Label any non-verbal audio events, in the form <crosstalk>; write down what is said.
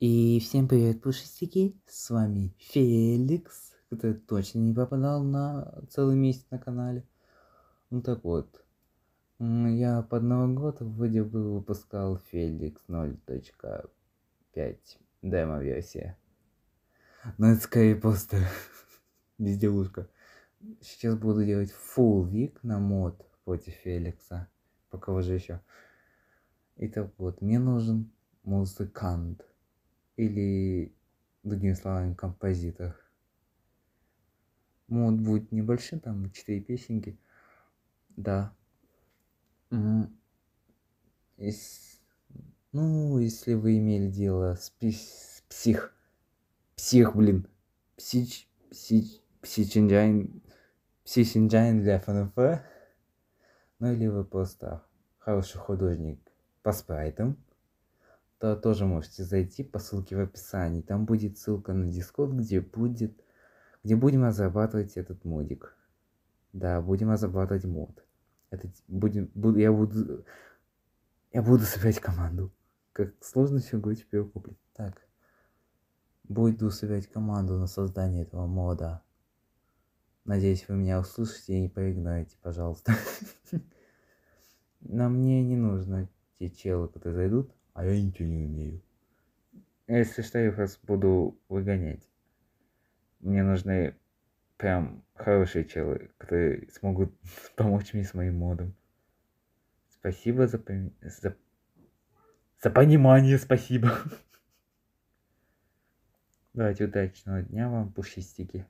И всем привет, пушистики, с вами Феликс, который точно не попадал на целый месяц на канале. Ну так вот, я под Новый год вроде бы выпускал Феликс 0.5 демо-версия. Но это скорее просто <laughs> безделушка. Сейчас буду делать full вик на мод против Феликса. Пока же еще. Итак, вот, мне нужен музыкант или, другими словами, композитор. Мод ну, будет небольшим, там 4 песенки. Да. Mm. Ну, если вы имели дело с, пи... псих... Псих, блин. Псич... Псич... Псичинджайн... Псичинджайн для ФНФ. Ну, или вы просто хороший художник по спрайтам то тоже можете зайти по ссылке в описании. Там будет ссылка на Discord, где будет, где будем разрабатывать этот модик. Да, будем разрабатывать мод. Это будем, буду, я буду, я буду собирать команду. Как сложно фигу теперь куплю. Так, буду собирать команду на создание этого мода. Надеюсь, вы меня услышите и не поигноете, пожалуйста. <laughs> На мне не нужно те челы, которые зайдут. А я ничего не умею. Ну, если что, я вас буду выгонять. Мне нужны прям хорошие челы, которые смогут <laughs> помочь мне с моим модом. Спасибо за, пом... за... за понимание, спасибо. <laughs> Давайте удачного дня вам, пушистики.